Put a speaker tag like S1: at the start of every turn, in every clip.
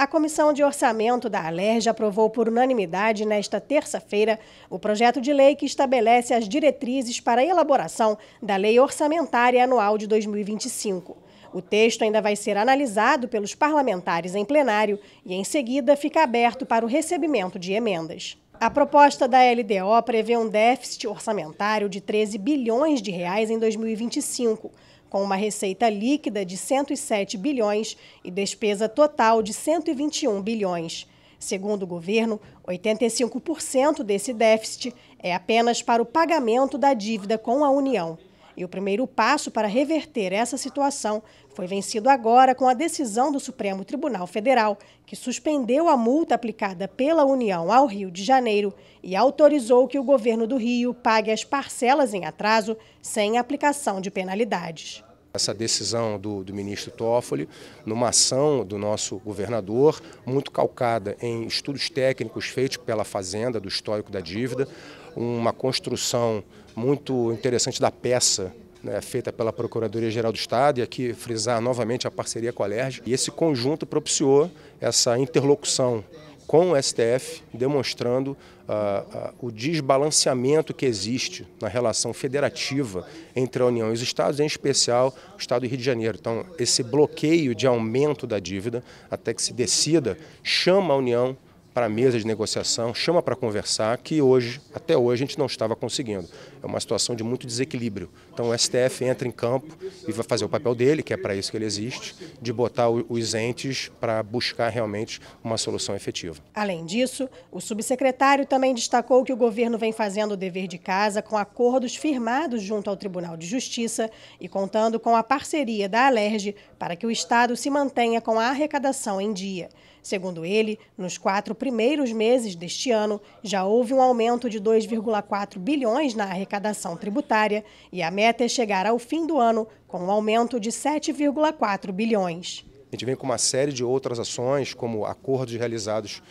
S1: A Comissão de Orçamento da Alerj aprovou por unanimidade nesta terça-feira o projeto de lei que estabelece as diretrizes para a elaboração da Lei Orçamentária Anual de 2025. O texto ainda vai ser analisado pelos parlamentares em plenário e, em seguida, fica aberto para o recebimento de emendas. A proposta da LDO prevê um déficit orçamentário de 13 bilhões de reais em 2025, com uma receita líquida de 107 bilhões e despesa total de 121 bilhões. Segundo o governo, 85% desse déficit é apenas para o pagamento da dívida com a União. E o primeiro passo para reverter essa situação foi vencido agora com a decisão do Supremo Tribunal Federal, que suspendeu a multa aplicada pela União ao Rio de Janeiro e autorizou que o governo do Rio pague as parcelas em atraso sem aplicação de penalidades.
S2: Essa decisão do, do, ministro Toffoli, numa ação do nosso governador, muito calcada em estudos técnicos feitos pela Fazenda, do histórico da dívida, uma construção muito interessante da peça né, feita pela Procuradoria-Geral do Estado, e aqui frisar novamente a parceria com a LERJ. E esse conjunto propiciou essa interlocução com o STF, demonstrando ah, ah, o desbalanceamento que existe na relação federativa entre a União e os Estados, em especial o Estado do Rio de Janeiro. Então, esse bloqueio de aumento da dívida, até que se decida, chama a União para a mesa de negociação, chama para conversar, que hoje, até hoje, a gente não estava conseguindo. É uma situação de muito desequilíbrio. Então o STF entra em campo e vai fazer o papel dele, que é para isso que ele existe, de botar os entes para buscar realmente uma solução efetiva.
S1: Além disso, o subsecretário também destacou que o governo vem fazendo o dever de casa com acordos firmados junto ao Tribunal de Justiça e contando com a parceria da Alerj para que o Estado se mantenha com a arrecadação em dia. Segundo ele, nos quatro primeiros meses deste ano, já houve um aumento de 2,4 bilhões na arrecadação tributária e a meta é chegar ao fim do ano com um aumento de 7,4 bilhões.
S2: A gente vem com uma série de outras ações, como acordos realizados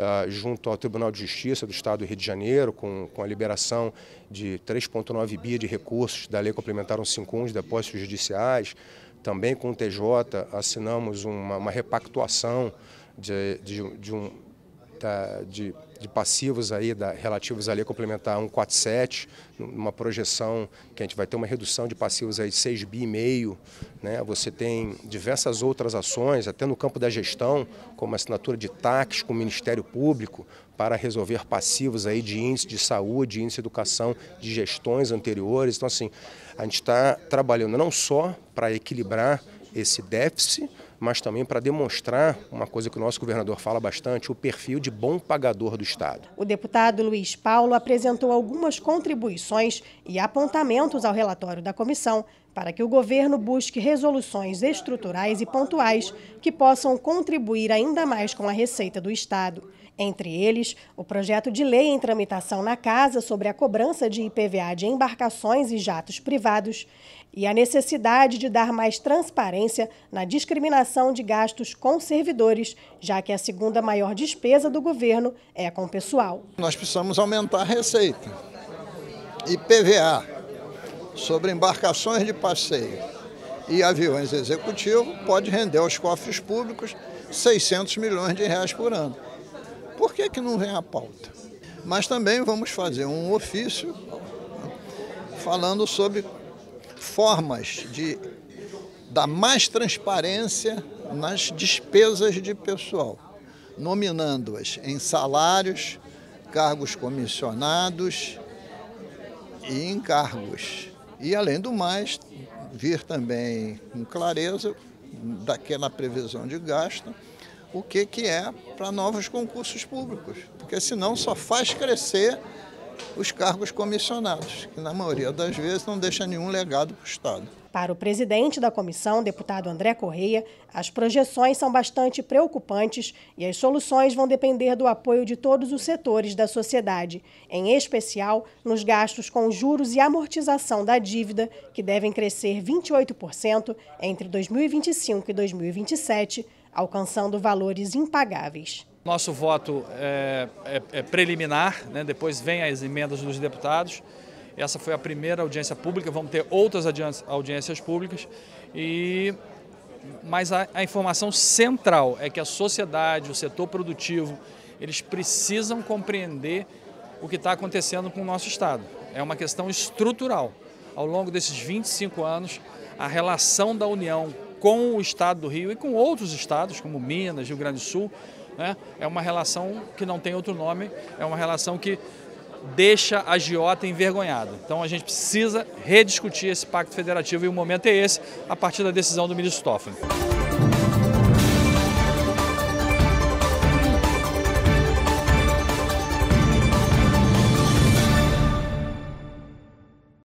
S2: Uh, junto ao Tribunal de Justiça do Estado do Rio de Janeiro, com, com a liberação de 3,9 bi de recursos da Lei Complementar 151 de depósitos judiciais. Também com o TJ assinamos uma, uma repactuação de, de, de um, da, tá, de, de, passivos aí da, relativos à lei complementar 147, numa projeção que a gente vai ter uma redução de passivos aí de 6 bi e meio, né? Você tem diversas outras ações, até no campo da gestão, como assinatura de taques com o Ministério Público para resolver passivos aí de índice de saúde, de índice de educação, de gestões anteriores. Então assim, a gente está trabalhando não só para equilibrar esse déficit mas também para demonstrar uma coisa que o nosso governador fala bastante, o perfil de bom pagador do Estado.
S1: O deputado Luiz Paulo apresentou algumas contribuições e apontamentos ao relatório da comissão para que o governo busque resoluções estruturais e pontuais que possam contribuir ainda mais com a receita do Estado. Entre eles, o projeto de lei em tramitação na Casa sobre a cobrança de IPVA de embarcações e jatos privados e a necessidade de dar mais transparência na discriminação de gastos com servidores, já que a segunda maior despesa do governo é com o pessoal.
S3: Nós precisamos aumentar a receita. IPVA, sobre embarcações de passeio e aviões executivos pode render aos cofres públicos 600 milhões de reais por ano. Por que, que não vem a pauta? Mas também vamos fazer um ofício falando sobre formas de dar mais transparência nas despesas de pessoal, nominando-as em salários, cargos comissionados e encargos. E além do mais, vir também com clareza daquela previsão de gasto, o que, que é para novos concursos públicos, porque senão só faz crescer os cargos comissionados, que na maioria das vezes não deixa nenhum legado para o Estado.
S1: Para o presidente da comissão, deputado André Correia, as projeções são bastante preocupantes e as soluções vão depender do apoio de todos os setores da sociedade, em especial nos gastos com juros e amortização da dívida, que devem crescer 28% entre 2025 e 2027, alcançando valores impagáveis.
S4: Nosso voto é, é, é preliminar, né? depois vem as emendas dos deputados. Essa foi a primeira audiência pública, vamos ter outras audiências públicas e mas a, a informação central é que a sociedade, o setor produtivo, eles precisam compreender o que está acontecendo com o nosso Estado. É uma questão estrutural. Ao longo desses 25 anos, a relação da União com o Estado do Rio e com outros estados, como Minas, Rio Grande do Sul, né, é uma relação que não tem outro nome, é uma relação que deixa a Giota envergonhada. Então a gente precisa rediscutir esse pacto federativo e o momento é esse, a partir da decisão do ministro Toffoli.